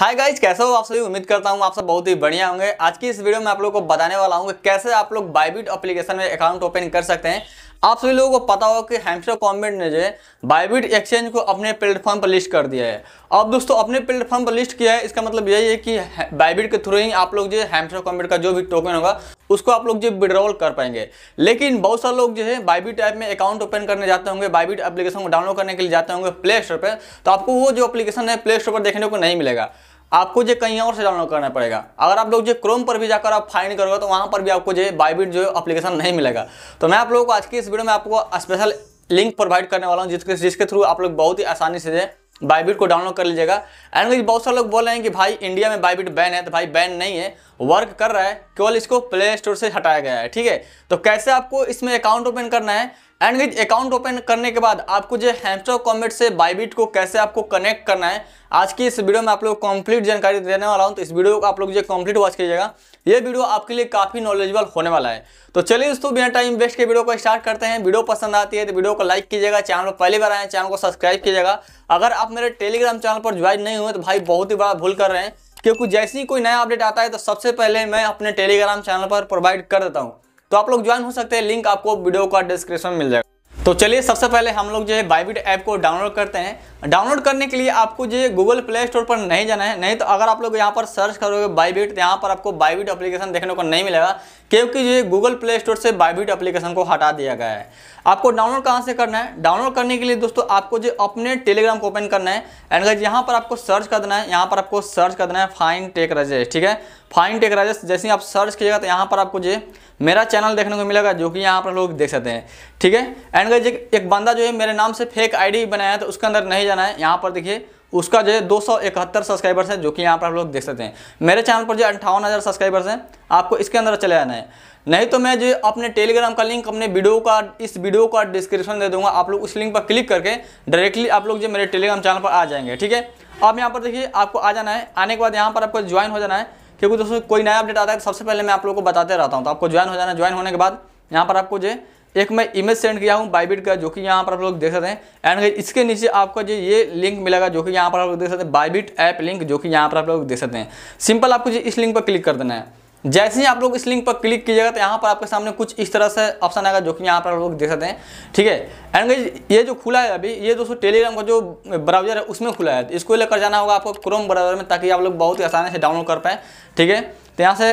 hi guys कैसे हो आप सभी उम्मीद करता हूँ आप सब बहुत ही बढ़िया होंगे आज की इस वीडियो में आप लोगों को बताने वाला हूँ कि कैसे आप लोग बाइबिट एप्लीकेशन में अकाउंट ओपन कर सकते हैं आप सभी लोगों को पता होगा कि हैम्स्टर कॉम्बेट ने जो है बाइबिट एक्सचेंज को अपने प्लेटफॉर्म पर लिस्ट कर दिया है अब दोस्तों अपने प्लेटफॉर्म पर लिस्ट किया है इसका मतलब यही है कि बाइबिट के थ्रू ही आप लोग जो है कॉम्बेट का जो भी टोकन होगा उसको आप लोग जो विड्रॉल कर पाएंगे लेकिन बहुत सारे लोग जो है बाइबिट ऐप में अकाउंट ओपन करने जाते होंगे बाइबिट एप्लीकेशन को डाउनलोड करने के लिए जाते होंगे प्ले स्टोर पर तो आपको वो जो एप्लीकेशन है प्ले स्टोर पर देखने को नहीं मिलेगा आपको जो कहीं और से डाउनलोड करना पड़ेगा अगर आप लोग जो क्रोम पर भी जाकर आप फाइंड करोगे तो वहाँ पर भी आपको जो बाईबिट जो एप्लीकेशन नहीं मिलेगा तो मैं आप लोगों को आज की इस वीडियो में आपको स्पेशल लिंक प्रोवाइड करने वाला हूँ जिसके जिसके थ्रू आप लोग बहुत ही आसानी से बाईबिट को डाउनलोड कर लीजिएगा एंड बहुत सारे लोग बोल रहे हैं कि भाई इंडिया में बाईबिट बैन है तो भाई बैन नहीं है वर्क कर रहा है केवल इसको प्ले स्टोर से हटाया गया है ठीक है तो कैसे आपको इसमें अकाउंट ओपन करना है एंड गज अकाउंट ओपन करने के बाद आपको जो हैमस्टर कॉमेट से बाईबीट को कैसे आपको कनेक्ट करना है आज की इस वीडियो में आप लोग कंप्लीट जानकारी देने वाला हूं तो इस वीडियो को आप लोग जो कंप्लीट वॉच कीजिएगा ये वीडियो आपके लिए काफ़ी नॉलेजेबल होने वाला है तो चलिए दोस्तों बिना टाइम वेस्ट के वीडियो को स्टार्ट करते हैं वीडियो पसंद आती है तो वीडियो को लाइक कीजिएगा चैनल पर पहली बार आए चैनल को सब्सक्राइब कीजिएगा अगर आप मेरे टेलीग्राम चैनल पर ज्वाइन नहीं हुए तो भाई बहुत ही बड़ा भूल कर रहे हैं क्योंकि जैसे ही कोई नया अपडेट आता है तो सबसे पहले मैं अपने टेलीग्राम चैनल पर प्रोवाइड कर देता हूँ तो आप लोग ज्वाइन हो सकते हैं लिंक आपको वीडियो का डिस्क्रिप्शन मिल जाएगा तो चलिए सबसे पहले हम लोग जो है बाइबिट ऐप को डाउनलोड करते हैं डाउनलोड करने के लिए आपको जो है गूगल प्ले स्टोर पर नहीं जाना है नहीं तो अगर आप लोग यहाँ पर सर्च करोगे बाइबिट यहाँ पर आपको बाइबिट एप्लीकेशन देखने को नहीं मिलेगा क्योंकि जो है गूगल प्ले स्टोर से बाइबिट एप्लीकेशन को हटा दिया गया है आपको डाउनलोड कहाँ से करना है डाउनलोड करने के लिए दोस्तों आपको जो अपने टेलीग्राम को ओपन करना है एंड यहाँ पर आपको सर्च कर देना है यहाँ पर आपको सर्च कर देना है फाइन टेक रजेस ठीक है फाइन टेक राजस जैसे ही आप सर्च कीजिएगा तो यहाँ पर आपको जो मेरा चैनल देखने को मिलेगा जो कि यहाँ पर लोग देख सकते हैं ठीक है एंड गाइज एक बंदा जो है मेरे नाम से फेक आईडी बनाया है तो उसके अंदर नहीं जाना है यहाँ पर देखिए उसका जो है दो सब्सक्राइबर्स हैं जो कि यहाँ पर आप लोग देख सकते हैं मेरे चैनल पर जो अंठावन हज़ार सब्सक्राइबर्स हैं आपको इसके अंदर चले जाना है नहीं तो मैं जो अपने टेलीग्राम का लिंक अपने वीडियो का इस वीडियो का डिस्क्रिप्शन दे दूंगा आप लोग उस लिंक पर क्लिक करके डायरेक्टली आप लोग जो मेरे टेलीग्राम चैनल पर आ जाएंगे ठीक है अब यहाँ पर देखिए आपको आ जाना है आने के बाद यहाँ पर आपको ज्वाइन हो जाना है क्योंकि दोस्तों कोई नया अपडेट आता है तो सबसे पहले मैं आप लोगों को बताते रहता हूँ तो आपको ज्वाइन हो जाना ज्वाइन होने के बाद यहाँ पर आपको जो एक मैं इमेज सेंड किया हूँ बाईबिट का जो कि यहाँ पर आप लोग देख सकते हैं एंड इसके नीचे आपको जो ये लिंक मिलेगा जो कि यहाँ पर आप लोग देख सकते हैं बाईबिट ऐप लिंक जो कि यहाँ पर आप लोग देख सकते हैं सिंपल आपको जो इस लिंक पर क्लिक कर देना है जैसे ही आप लोग इस लिंक पर क्लिक कीजिएगा तो यहाँ पर आपके सामने कुछ इस तरह से ऑप्शन आएगा जो कि यहाँ पर आप लोग देख सकते हैं ठीक है एंड ये जो खुला है अभी ये दोस्तों टेलीग्राम का जो ब्राउजर है उसमें खुला है इसको लेकर जाना होगा आपको क्रोम ब्राउजर में ताकि आप लोग बहुत ही आसानी से डाउनलोड कर पाएँ ठीक है तो यहाँ से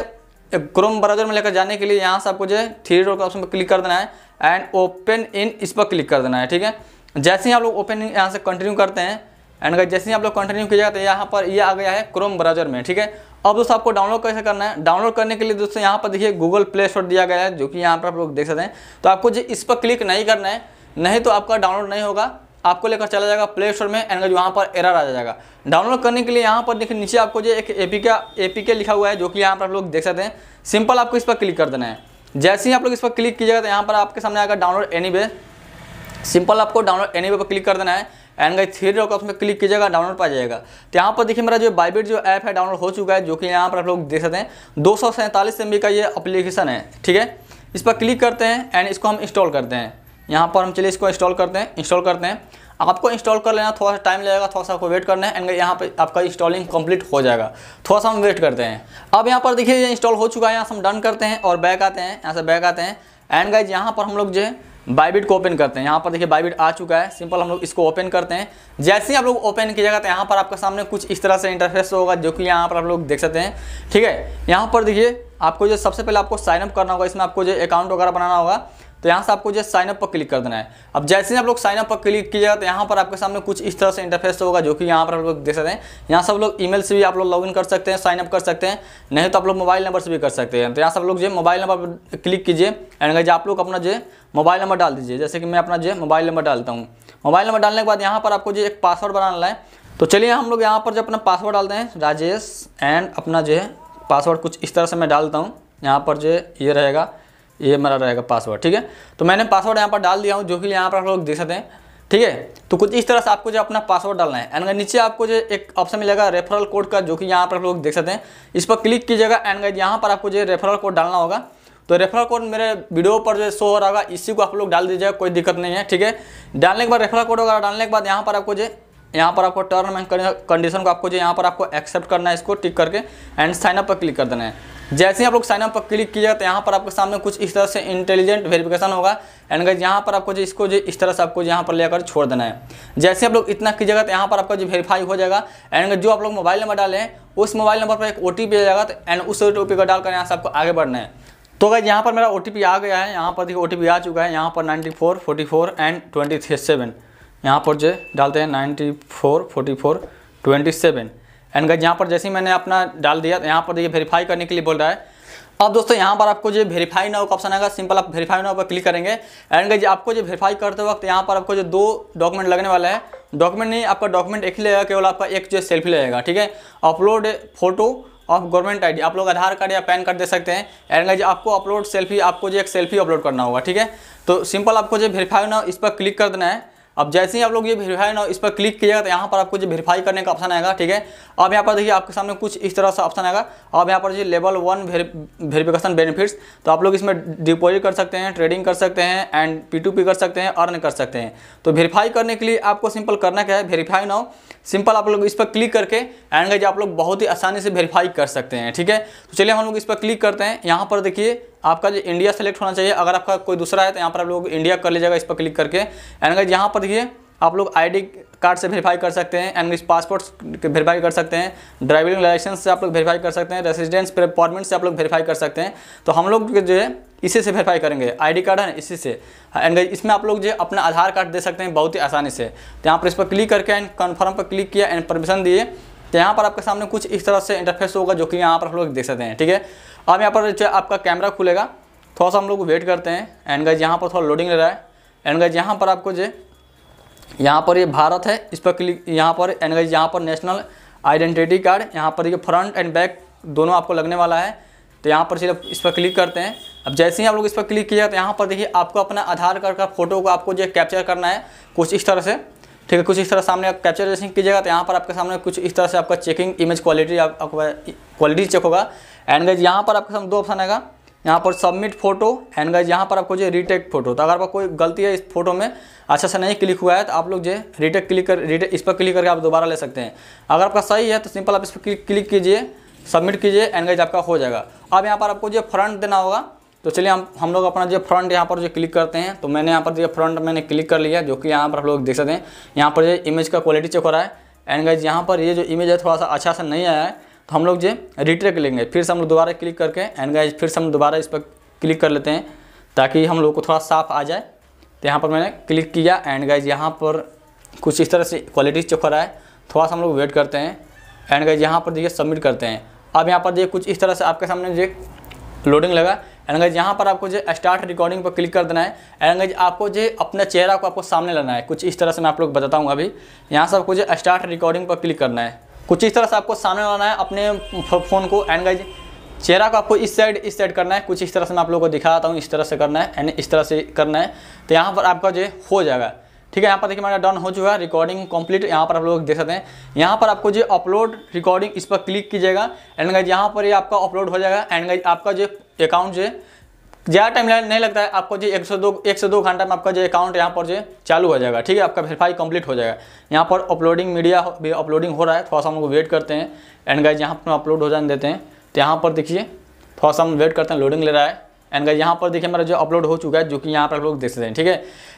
क्रोम ब्राउजर में लेकर जाने के लिए यहाँ से आपको जो है थ्री डॉट ऑप्शन पर क्लिक कर देना है एंड ओपन इन इस पर क्लिक कर देना है ठीक है जैसे ही आप लोग ओपन यहाँ से कंटिन्यू करते हैं एंड अगर जैसे ही आप लोग कंटिन्यू कीजिएगा तो यहाँ पर ये यह आ गया है क्रोम ब्राउजर में ठीक है अब दोस्तों आपको डाउनलोड कैसे करना है डाउनलोड करने के लिए दोस्तों यहाँ पर देखिए गूगल प्ले स्टोर दिया गया है जो कि यहाँ पर आप लोग देख सकते हैं तो आपको जो इस पर क्लिक नहीं करना है नहीं तो आपका डाउनलोड नहीं होगा आपको लेकर चला जाएगा प्ले स्टोर में एंड वहाँ पर एरर आ जाएगा डाउनलोड करने के लिए यहाँ पर देखिए नीचे आपको जो एक ए के लिखा हुआ है जो कि यहाँ पर आप लोग देख सकते हैं सिंपल आपको इस पर क्लिक कर देना है जैसे ही आप लोग इस पर क्लिक कीजिएगा तो यहाँ पर आपके सामने आएगा डाउनलोड एनी सिंपल आपको डाउनलोड एनी पर क्लिक कर देना है and guys three dot option पर क्लिक कीजिएगा डाउनलोड पा जाएगा तो यहाँ पर देखिए मेरा जो बाइबिट जो ऐप है डाउनलोड हो चुका है जो कि यहाँ पर आप लोग देख सकते हैं दो सौ सैंतालीस एम बी का ये अप्लीकेशन है ठीक है इस पर क्लिक करते हैं एंड इसको हम इंस्टॉल करते हैं यहाँ पर हम चलिए इसको इंस्टॉल करते हैं इंस्टॉल करते हैं आपको इंस्टॉल कर लेना थोड़ा सा टाइम लगेगा थोड़ा सा आपको वेट करना है एंड यहाँ पर आपका इंस्टॉलिंग कंप्लीट हो जाएगा थोड़ा सा हम वेट करते हैं अब यहाँ पर देखिए ये इंस्टॉल हो चुका है यहाँ से हम डन करते हैं और बैक आते हैं यहाँ से बैक आते हैं एंड गाइज यहाँ पर हम लोग जो है बाइबिट को ओपन करते हैं यहाँ पर देखिए बाइबिट आ चुका है सिंपल हम लोग इसको ओपन करते हैं जैसे ही आप लोग ओपन कीजिएगा तो यहाँ पर आपके सामने कुछ इस तरह से इंटरफेस होगा जो कि यहाँ पर आप लोग देख सकते हैं ठीक है यहाँ पर देखिए आपको जो सबसे पहले आपको साइनअप करना होगा इसमें आपको जो अकाउंट वगैरह बनाना होगा तो यहाँ से आपको जो साइनअप पर क्लिक कर देना है अब जैसे ही आप लोग साइनअप पर क्लिक किया तो यहाँ पर आपके सामने कुछ इस तरह से इंटरफेस होगा जो कि यहाँ पर आप लोग देख सकते हैं यहाँ से आप लोग ईमेल से भी आप लोग लॉगिन कर सकते हैं साइनअप कर सकते हैं नहीं तो आप लोग मोबाइल नंबर से भी कर सकते हैं तो यहाँ से आप लोग जो मोबाइल नंबर पर क्लिक कीजिए एंड गाइज आप लोग अपना जो मोबाइल नंबर डाल दीजिए जैसे कि मैं अपना जो मोबाइल नंबर डालता हूँ मोबाइल नंबर डालने के बाद यहाँ पर आपको जो एक पासवर्ड बनाना है तो चलिए हम लोग यहाँ पर जो अपना पासवर्ड डालते हैं राजेश एंड अपना जो है पासवर्ड कुछ इस तरह से मैं डालता हूँ यहाँ पर जो ये रहेगा ये मेरा रहेगा पासवर्ड ठीक है तो मैंने पासवर्ड यहाँ पर डाल दिया हूँ जो कि यहाँ पर आप लोग देख सकते हैं ठीक है तो कुछ इस तरह से आपको जो अपना पासवर्ड डालना है एंड नीचे आपको जो एक ऑप्शन मिलेगा रेफरल कोड का जो कि यहाँ पर आप लोग देख सकते हैं इस पर क्लिक कीजिएगा एंड यहाँ पर आपको जो रेफरल कोड डालना होगा तो रेफरल कोड मेरे वीडियो पर जो शो हो रहा होगा इसी को आप लोग डाल दीजिएगा कोई दिक्कत नहीं है ठीक है डालने के बाद रेफरल कोड वगैरह डालने के बाद यहाँ पर आपको जो यहाँ पर आपको टर्म एंड कंडीशन को आपको जो यहाँ पर आपको एक्सेप्ट करना है इसको टिक करके एंड साइनअप पर क्लिक कर देना है जैसे ही आप लोग साइनअप पर क्लिक किया तो यहाँ पर आपके सामने कुछ इस तरह से इंटेलिजेंट वेरिफिकेशन होगा एंड गाइज यहाँ पर आपको जो इसको जो इस तरह से आपको यहाँ पर लेकर छोड़ देना है जैसे आप लोग इतना कीजिएगा तो यहाँ पर आपका जो वेरीफाई हो जाएगा एंड जो आप लोग मोबाइल नंबर डाले हैं उस मोबाइल नंबर पर एक ओ टी आ जाएगा तो एंड उस ओ टी को डालकर यहाँ से आपको आगे बढ़ना है तो गाइज यहाँ पर मेरा ओ आ गया है यहाँ पर देखिए ओ आ चुका है यहाँ पर ninety four forty four and twenty seven यहाँ पर जो डालते हैं ninety four forty four twenty seven and guys यहाँ पर जैसे ही मैंने अपना डाल दिया यहाँ पर देखिए वेरीफाई करने के लिए बोल रहा है अब दोस्तों यहाँ पर आपको जो वेरीफाई नाउ का ऑप्शन आएगा सिंपल आप वेरीफाई नाउ पर क्लिक करेंगे एंड गज आपको जो वेरीफाई करते वक्त यहाँ पर आपको जो दो डॉक्यूमेंट लगने वाला है डॉक्यूमेंट नहीं आपका डॉक्यूमेंट एक ही लगेगा केवल आपका एक जो सेल्फी लगेगा ठीक है upload photo of government ID आप लोग आधार कार्ड या पैन कार्ड दे सकते हैं एंड गज आपको अपलोड सेल्फी आपको जो एक सेल्फी अपलोड करना होगा ठीक है तो सिंपल आपको जो वेरीफाई नाउ इस पर क्लिक कर देना है अब जैसे ही आप लोग ये वेरीफाई ना इस पर क्लिक किया तो यहाँ पर आपको जो वेरीफाई करने का ऑप्शन आएगा ठीक है अब यहाँ पर देखिए आपके सामने कुछ इस तरह से ऑप्शन आएगा अब यहाँ पर जो लेवल वन वेरीफिकेशन बेनिफिट्स तो आप लोग इसमें डिपॉजिट कर सकते हैं ट्रेडिंग कर सकते हैं एंड पी टू पी कर सकते हैं अर्न कर सकते हैं तो वेरीफाई करने के लिए आपको सिंपल करना क्या है वेरीफाई ना सिंपल आप लोग इस पर क्लिक करके एंड गाइज आप लोग बहुत ही आसानी से वेरीफाई कर सकते हैं ठीक है तो चलिए हम लोग इस पर क्लिक करते हैं यहाँ पर देखिए आपका जो इंडिया सेलेक्ट होना चाहिए अगर आपका कोई दूसरा है तो यहाँ पर आप लोग इंडिया कर लीजिएगा इस पर क्लिक करके एंड गाइज यहाँ पर देखिए आप लोग आईडी कार्ड से वेरीफाई कर सकते हैं एंड पासपोर्ट वेरीफाई कर सकते हैं ड्राइविंग लाइसेंस से आप लोग वेरीफाई कर सकते हैं रेसिडेंस परमिट से आप लोग वेरीफाई कर सकते हैं तो हम लोग जो है इसी से वेरीफाई करेंगे आईडी कार्ड है ना इसी से एंड इसमें आप लोग जो है अपना आधार कार्ड दे सकते हैं बहुत ही आसानी से तो यहाँ पर इस पर क्लिक करके एंड कन्फर्म पर क्लिक किया एंड परमिशन दिए तो यहाँ पर आपके सामने कुछ इस तरह से इंटरफेस होगा जो कि यहाँ पर हम लोग देख सकते हैं ठीक है अब यहाँ पर जो आपका कैमरा खुलेगा थोड़ा सा हम लोग वेट करते हैं एंड गाइज यहाँ पर थोड़ा लोडिंग ले रहा है एंड गाइज यहाँ पर आपको जो यहाँ पर ये यह भारत है इस पर क्लिक यहाँ पर एंड गाइज यहाँ पर नेशनल आइडेंटिटी कार्ड यहाँ पर ये यह फ्रंट एंड बैक दोनों आपको लगने वाला है तो यहाँ पर सिर्फ इस पर क्लिक करते हैं अब जैसे ही आप लोग इस पर क्लिक किया तो यहाँ पर देखिए आपको अपना आधार कार्ड का फोटो को आपको जो कैप्चर करना है कुछ इस तरह से ठीक है कुछ इस तरह सामने आप कैप्चर जैसे कीजिएगा तो यहाँ पर आपके सामने कुछ इस तरह से आपका चेकिंग इमेज क्वालिटी आपका क्वालिटी चेक होगा एंड गज यहाँ पर आपके सामने दो ऑप्शन आएगा यहाँ पर सबमिट फोटो एंड गज यहाँ पर आपको जो रिटेक फोटो तो अगर आपका कोई गलती है इस फोटो में अच्छा से नहीं क्लिक हुआ है तो आप लोग जो रिटेक क्लिक कर रिटेक इस पर क्लिक करके आप दोबारा ले सकते हैं अगर आपका सही है तो सिंपल आप इस पर क्लिक कीजिए सबमिट कीजिए एंड गज आपका हो जाएगा अब यहाँ पर आपको जो फ्रंट देना होगा तो चलिए हम हम लोग अपना जो फ्रंट यहाँ पर जो क्लिक करते हैं तो मैंने यहाँ पर जो फ्रंट मैंने क्लिक कर लिया जो कि यहाँ पर आप लोग देख सकते हैं यहाँ पर जो इमेज का क्वालिटी चेक हो रहा है एंड गाइज यहाँ पर ये जो इमेज है थोड़ा सा अच्छा सा नहीं आया है तो हम लोग जो रिट्रे लेंगे फिर से हम लोग दोबारा क्लिक करके एंड गाइज फिर से हम दोबारा इस पर क्लिक कर लेते हैं ताकि हम लोग को थोड़ा साफ आ जाए तो यहाँ पर मैंने क्लिक किया एंड गाइज यहाँ पर कुछ इस तरह से क्वालिटी चुप रहा है थोड़ा सा हम लोग वेट करते हैं एंड गाइज यहाँ पर देखिए सबमिट करते हैं अब यहाँ पर देखिए कुछ इस तरह से आपके सामने जो लोडिंग लगा एंड गाइज यहाँ पर आपको जो स्टार्ट रिकॉर्डिंग पर क्लिक कर देना है एंड गाइज आपको जो अपना चेहरा को आपको सामने लाना है कुछ इस तरह से मैं आप लोग बताता हूँ अभी यहाँ से आपको जो स्टार्ट रिकॉर्डिंग पर क्लिक करना है कुछ इस तरह से आपको सामने लाना है अपने फ़ोन को एंड गाइज चेहरा को आपको इस साइड इस साइड करना है कुछ इस तरह से मैं आप लोगों को दिखाता हूँ इस तरह से करना है एंड इस तरह से करना है तो यहाँ पर आपका जो हो जाएगा ठीक है यहाँ पर देखिए मेरा डन हो चुका है रिकॉर्डिंग कंप्लीट यहाँ पर आप लोग देख सकते हैं यहाँ पर आपको जो अपलोड रिकॉर्डिंग इस पर क्लिक कीजिएगा एंड गाइज यहाँ पर ये आपका अपलोड हो जाएगा एंड गाइज आपका जो अकाउंट जो है ज़्यादा टाइम नहीं लगता है आपको जो एक सौ दो एक से दो घंटा में आपका जो अकाउंट यहाँ पर जो चालू हो जाएगा ठीक है आपका वेरीफाई कंप्लीट हो जाएगा यहाँ पर अपलोडिंग मीडिया भी अपलोडिंग हो रहा है थोड़ा सा हम लोग वेट करते हैं एंड गाइज यहाँ पर अपलोड हो जाने देते हैं तो यहाँ पर देखिए थोड़ा सा हम वेट करते हैं लोडिंग ले रहा है एंड गाइज यहाँ पर देखिए मेरा जो अपलोड हो चुका है जो कि यहाँ पर लोग देख सकते हैं ठीक है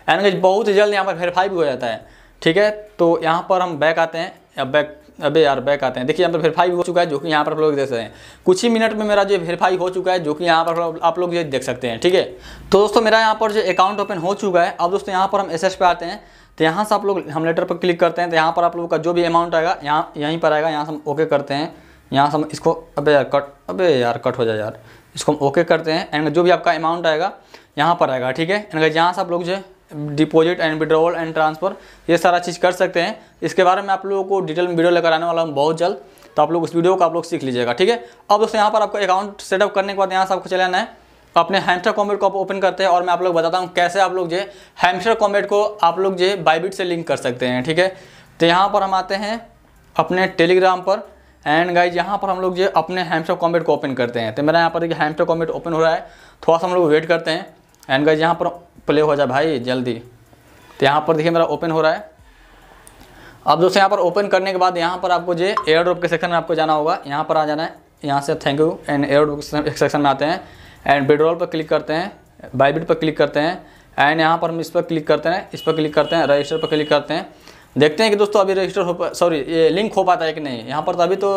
एंड गाइज बहुत जल्द यहाँ पर वेरीफाई भी हो जाता है ठीक है तो यहाँ पर हम बैक आते हैं या बैक अबे यार बैक आते हैं देखिए यहाँ पर वेरीफाई हो चुका है जो कि यहाँ पर आप लोग देख सकते हैं कुछ ही मिनट में मेरा जो वेरीफाई हो चुका है जो कि यहाँ पर आप लोग ये देख सकते हैं ठीक है तो दोस्तों मेरा यहाँ पर जो अकाउंट ओपन हो चुका है अब दोस्तों यहाँ पर हम एस पे आते हैं तो यहाँ से आप लोग हम लेटर पर क्लिक करते हैं तो यहाँ पर आप लोगों का जो भी अमाउंट आएगा यहाँ यहीं पर आएगा यहाँ से हम ओके करते हैं यहाँ से हम इसको अबे यार कट अबे यार कट हो जाए यार इसको हम ओके करते हैं एंड जो भी आपका अमाउंट आएगा यहाँ पर आएगा ठीक है एंड यहाँ से आप लोग जो deposit and withdrawal and transfer ये सारा चीज़ कर सकते हैं इसके बारे में आप लोगों को डिटेल में वीडियो लेकर आने वाला हूँ बहुत जल्द तो आप लोग उस वीडियो को आप लोग सीख लीजिएगा ठीक है अब दोस्तों यहाँ पर आपको अकाउंट सेटअप करने के बाद यहाँ से आपको चले आना है अपने हैमस्टर कॉम्बेट को आप ओपन करते हैं और मैं आप लोग बताता हूँ कैसे आप लोग जो हैमस्टर कॉमेट को आप लोग जो बाईबिट से लिंक कर सकते हैं ठीक है तो यहाँ पर हम आते हैं अपने टेलीग्राम पर एंड गाइज यहाँ पर हम लोग जो अपने हैमस्टर कॉम्बेट को ओपन करते हैं तो मेरा यहाँ पर देखिए हैमस्टर कॉम्बेट ओपन हो रहा है थोड़ा सा हम लोग वेट करते हैं एंड गाइज यहाँ पर प्ले हो जाए भाई जल्दी तो यहाँ पर देखिए मेरा ओपन हो रहा है अब दोस्तों यहाँ पर ओपन करने के बाद यहाँ पर आपको जो एयर ड्रॉप के सेक्शन में आपको जाना होगा यहाँ पर आ जाना है यहाँ से thank you and airdrop section में आते हैं एंड विड्रॉल पर क्लिक करते हैं बाइबिट पर क्लिक करते हैं एंड यहाँ पर हम इस पर क्लिक करते हैं इस पर क्लिक करते हैं रजिस्टर पर क्लिक करते हैं देखते हैं कि दोस्तों अभी रजिस्टर हो सॉरी ये लिंक हो पाता है कि नहीं यहाँ पर तो अभी तो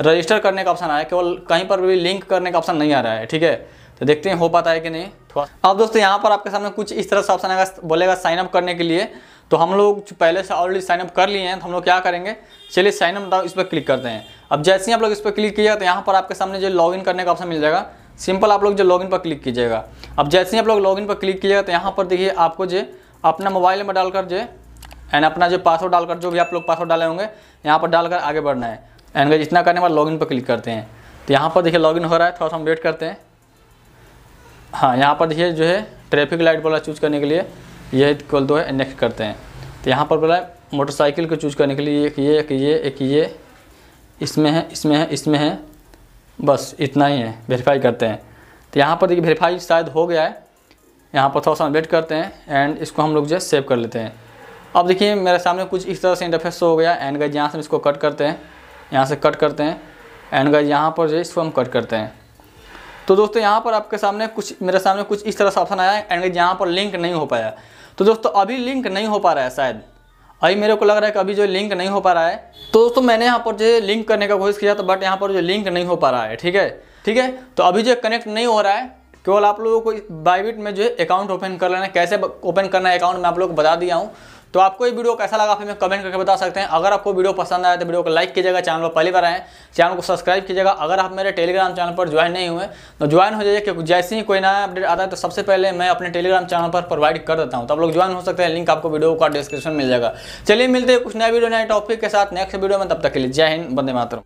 रजिस्टर करने का ऑप्शन आया केवल कहीं पर भी लिंक करने का ऑप्शन नहीं आ रहा है ठीक है तो देखते हैं हो पाता है कि नहीं थोड़ा अब दोस्तों यहाँ पर आपके सामने कुछ इस तरह से ऑप्शन आएगा बोलेगा साइनअप करने के लिए तो हम लोग पहले से ऑलरेडी साइनअप कर लिए हैं तो हम लोग क्या करेंगे चलिए साइनअप इस पर क्लिक करते हैं अब जैसे ही आप लोग इस पर क्लिक किया तो यहाँ पर आपके सामने जो लॉगिन करने का ऑप्शन मिल जाएगा सिंपल आप लोग जो लॉगिन पर क्लिक कीजिएगा अब जैसे ही आप लोग लॉगिन पर क्लिक कीजिएगा तो यहाँ पर देखिए आपको जो अपना मोबाइल नंबर डालकर जो एंड अपना जो पासवर्ड डालकर जो भी आप लोग पासवर्ड डाले होंगे यहाँ पर डालकर आगे बढ़ना है एंड जितना करने के बाद लॉगिन पर क्लिक करते हैं तो यहाँ पर देखिए लॉगिन हो रहा है थोड़ा सा हम वेट करते हैं हाँ यहाँ पर देखिए जो है ट्रैफिक लाइट वाला चूज करने के लिए यह कल दो है नेक्स्ट करते हैं तो यहाँ पर बोला मोटरसाइकिल को चूज करने के लिए एक ये एक ये एक ये इसमें है इसमें है इसमें है बस इतना ही है वेरीफाई करते हैं तो यहाँ पर देखिए वेरीफाई शायद हो गया है यहाँ पर थोड़ा सा वेट करते हैं एंड इसको हम लोग जो है सेव कर लेते हैं अब देखिए मेरे सामने कुछ इस तरह से इंटरफेस हो गया एंड गज यहाँ से हम इसको कट करते हैं यहाँ से कट करते हैं एंड गज यहाँ पर जो है इसको हम कट करते हैं तो दोस्तों यहाँ पर आपके सामने कुछ मेरे सामने कुछ इस तरह से ऑप्शन आया एंड यहाँ पर लिंक नहीं हो पाया तो दोस्तों अभी लिंक नहीं हो पा रहा है शायद अभी मेरे को लग रहा है कि अभी जो लिंक नहीं हो पा रहा है तो दोस्तों मैंने यहाँ पर जो लिंक करने का कोशिश किया तो बट यहाँ पर जो लिंक नहीं हो पा रहा है ठीक है ठीक है तो अभी जो कनेक्ट नहीं हो रहा है केवल आप लोगों को बाइबिट में जो है अकाउंट ओपन कर लेना कैसे ओपन करना है अकाउंट मैं आप लोग को बता दिया हूँ तो आपको ये वीडियो कैसा लगा हमें कमेंट करके बता सकते हैं अगर आपको वीडियो पसंद आया तो वीडियो को लाइक कीजिएगा चैनल पर पहली बार आए चैनल को सब्सक्राइब कीजिएगा अगर आप मेरे टेलीग्राम चैनल पर ज्वाइन नहीं हुए तो ज्वाइन हो जाइए क्योंकि जैसे ही कोई नया अपडेट आता है तो सबसे पहले मैं अपने टेलीग्राम चैनल पर प्रोवाइड कर देता हूँ तो आप लोग ज्वाइन हो सकते हैं लिंक आपको वीडियो का डिस्क्रिप्शन मिल जाएगा चलिए मिलते हैं कुछ नए वीडियो नए टॉपिक के साथ नेक्स्ट वीडियो में तब तक के लिए जय हिंद बंदे मातर